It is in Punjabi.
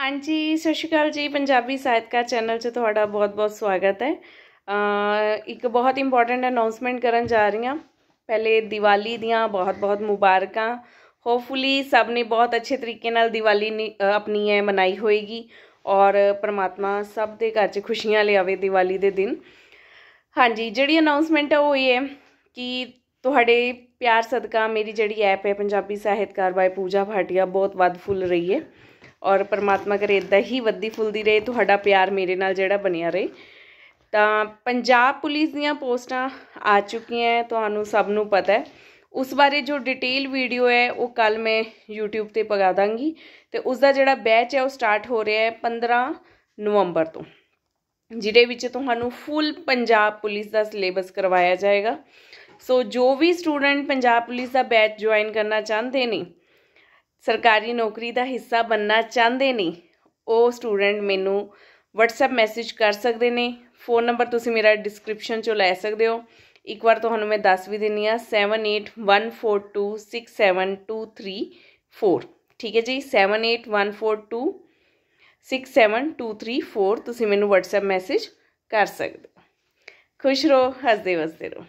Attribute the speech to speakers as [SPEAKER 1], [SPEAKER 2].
[SPEAKER 1] ਹਾਂਜੀ ਸਤਿ ਸ਼੍ਰੀ ਅਕਾਲ ਜੀ ਪੰਜਾਬੀ ਸਾਹਿਤਕਾਰ ਚੈਨਲ 'ਚ ਤੁਹਾਡਾ ਬਹੁਤ-ਬਹੁਤ ਸਵਾਗਤ ਹੈ ਇੱਕ ਬਹੁਤ ਇੰਪੋਰਟੈਂਟ ਅਨਾਉਂਸਮੈਂਟ ਕਰਨ ਜਾ ਰਹੀ ਹਾਂ ਪਹਿਲੇ ਦੀਵਾਲੀ ਦੀਆਂ ਬਹੁਤ-ਬਹੁਤ ਮੁਬਾਰਕਾਂ ਹੋਪਫੁਲੀ ਸਭ ਨੇ ਬਹੁਤ ਅੱਛੇ ਤਰੀਕੇ ਨਾਲ ਦੀਵਾਲੀ ਆਪਣੀ ਹੈ ਮਨਾਈ ਹੋਏਗੀ ਔਰ ਪ੍ਰਮਾਤਮਾ ਸਭ ਦੇ ਘਰ 'ਚ ਖੁਸ਼ੀਆਂ ਲਿਆਵੇ ਦੀਵਾਲੀ ਦੇ ਦਿਨ ਹਾਂਜੀ ਜਿਹੜੀ ਅਨਾਉਂਸਮੈਂਟ ਹੈ ਉਹ ਇਹ ਹੈ ਕਿ ਤੁਹਾਡੇ ਪਿਆਰ ਸਦਕਾ ਮੇਰੀ ਜਿਹੜੀ ਐਪ ਹੈ ਪੰਜਾਬੀ ਸਾਹਿਤਕਾਰ ਬਾਈ ਪੂਜਾ ਭਾਟੀਆ ਬਹੁਤ ਵੱਧ ਫੁੱਲ ਰਹੀ ਹੈ ਔਰ ਪਰਮਾਤਮਾ ਕਰੇ ਇਦਾਂ ਹੀ ਵੱਧਦੀ ਫੁੱਲਦੀ ਰਹੇ ਤੁਹਾਡਾ ਪਿਆਰ ਮੇਰੇ ਨਾਲ ਜਿਹੜਾ ਬਣਿਆ ਰਹੇ ਤਾਂ ਪੰਜਾਬ ਪੁਲਿਸ ਦੀਆਂ ਪੋਸਟਾਂ ਆ ਚੁੱਕੀਆਂ ਤੁਹਾਨੂੰ ਸਭ ਨੂੰ ਪਤਾ ਹੈ ਉਸ ਬਾਰੇ ਜੋ ਡਿਟੇਲ ਵੀਡੀਓ ਹੈ ਉਹ ਕੱਲ ਮੈਂ YouTube ਤੇ ਪਗਾ ਦਾਂਗੀ ਤੇ ਉਸ ਦਾ ਜਿਹੜਾ ਬੈਚ ਹੈ ਉਹ ਸਟਾਰਟ ਹੋ ਰਿਹਾ ਹੈ 15 ਨਵੰਬਰ ਤੋਂ ਜਿਹਦੇ ਵਿੱਚ ਤੁਹਾਨੂੰ ਫੁੱਲ ਪੰਜਾਬ ਪੁਲਿਸ ਦਾ ਸਿਲੇਬਸ ਕਰਵਾਇਆ ਜਾਏਗਾ ਸੋ ਜੋ ਵੀ ਸਟੂਡੈਂਟ ਪੰਜਾਬ ਪੁਲਿਸ ਦਾ ਬੈਚ ਜੁਆਇਨ ਕਰਨਾ ਚਾਹੁੰਦੇ ਨੇ ਸਰਕਾਰੀ ਨੌਕਰੀ ਦਾ ਹਿੱਸਾ ਬੰਨਣਾ ਚਾਹੁੰਦੇ ਨੇ ਉਹ ਸਟੂਡੈਂਟ ਮੈਨੂੰ WhatsApp ਮੈਸੇਜ ਕਰ ਸਕਦੇ ਨੇ ਫੋਨ ਨੰਬਰ ਤੁਸੀਂ ਮੇਰਾ ਡਿਸਕ੍ਰਿਪਸ਼ਨ ਚੋਂ ਲੈ ਸਕਦੇ ਹੋ ਇੱਕ ਵਾਰ ਤੁਹਾਨੂੰ ਮੈਂ ਦੱਸ ਵੀ ਦਿੰਨੀ ਆ 7814267234 ਠੀਕ ਹੈ ਜੀ 7814267234 ਤੁਸੀਂ ਮੈਨੂੰ WhatsApp ਮੈਸੇਜ ਕਰ ਸਕਦੇ ਹੋ ਖੁਸ਼ ਰਹੋ ਹੱਸਦੇ ਵਸਦੇ ਰਹੋ